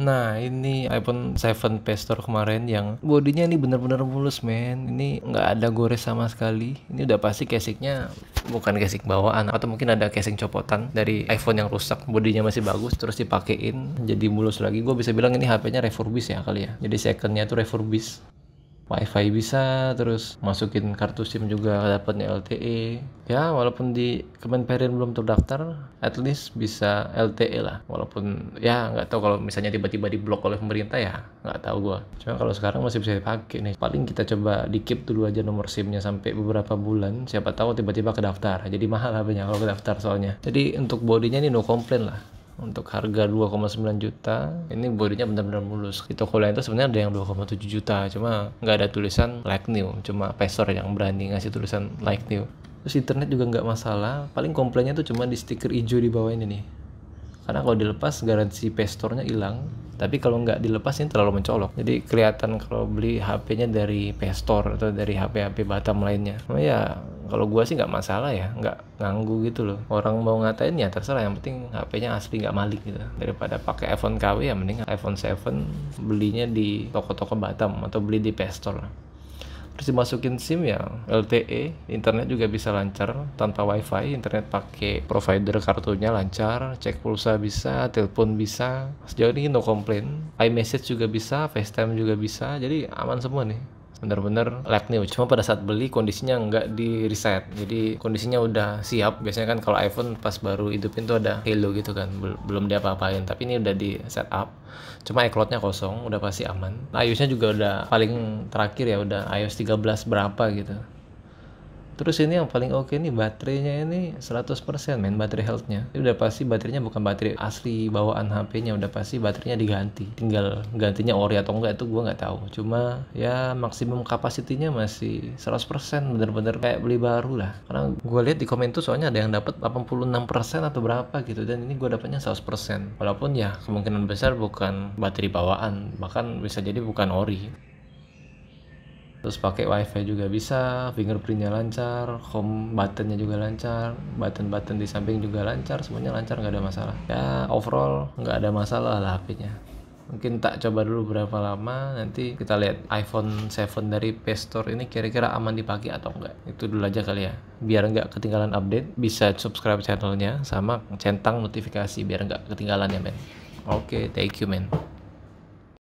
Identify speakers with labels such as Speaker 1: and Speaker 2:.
Speaker 1: Nah ini iPhone 7 Pastor Store kemarin yang bodinya ini bener-bener mulus men Ini nggak ada gores sama sekali Ini udah pasti casingnya bukan casing bawaan Atau mungkin ada casing copotan dari iPhone yang rusak Bodinya masih bagus terus dipakein jadi mulus lagi Gue bisa bilang ini HP-nya refurbish ya kali ya Jadi secondnya tuh refurbish wifi bisa terus masukin kartu sim juga dapatnya LTE ya walaupun di Kemenperin belum terdaftar at least bisa LTE lah walaupun ya nggak tahu kalau misalnya tiba-tiba diblok oleh pemerintah ya nggak tahu gua cuma kalau sekarang masih bisa dipakai nih paling kita coba dikip dulu aja nomor simnya sampai beberapa bulan siapa tahu tiba-tiba kedaftar jadi mahal lah banyak kalau kedaftar soalnya jadi untuk bodinya ini no komplain lah untuk harga 2,9 juta ini bodinya benar-benar mulus di toko lain itu sebenarnya ada yang 2,7 juta cuma nggak ada tulisan like new cuma pastor yang berani ngasih tulisan like new terus internet juga nggak masalah paling komplainnya tuh cuma di stiker hijau di bawah ini nih karena kalau dilepas garansi pestornya hilang tapi kalau nggak dilepas ini terlalu mencolok jadi kelihatan kalau beli HP-nya dari pestor atau dari HP-HP Batam lainnya oh ya kalau gue sih nggak masalah ya nggak nganggu gitu loh orang mau ngatain ya terserah yang penting HP-nya asli nggak maling gitu daripada pakai iPhone KW ya mending iPhone 7 belinya di toko-toko Batam atau beli di Pestor terus dimasukin SIM ya LTE internet juga bisa lancar tanpa WiFi internet pakai provider kartunya lancar cek pulsa bisa telepon bisa sejauh ini no komplain, iMessage juga bisa FaceTime juga bisa jadi aman semua nih bener-bener lab new cuma pada saat beli kondisinya nggak di reset jadi kondisinya udah siap biasanya kan kalau iPhone pas baru hidupin tuh ada halo gitu kan Bel belum dia apa-apain tapi ini udah di setup cuma iCloudnya kosong udah pasti aman iOSnya juga udah paling terakhir ya udah iOS 13 berapa gitu terus ini yang paling oke okay nih baterainya ini 100% main baterai healthnya Ini udah pasti baterainya bukan baterai asli bawaan HP-nya udah pasti baterainya diganti tinggal gantinya ori atau enggak itu gue nggak tahu cuma ya maksimum kapasitinya masih 100% bener-bener kayak beli baru lah karena gue lihat di komen tuh soalnya ada yang dapat 86% atau berapa gitu dan ini gue dapatnya 100% walaupun ya kemungkinan besar bukan baterai bawaan bahkan bisa jadi bukan ori terus pakai wifi juga bisa fingerprintnya lancar home buttonnya juga lancar button button di samping juga lancar semuanya lancar nggak ada masalah ya overall nggak ada masalah lah HP-nya mungkin tak coba dulu berapa lama nanti kita lihat iPhone 7 dari Play Store ini kira-kira aman dipakai atau enggak itu dulu aja kali ya biar nggak ketinggalan update bisa subscribe channelnya sama centang notifikasi biar nggak ketinggalan ya men oke okay, thank you men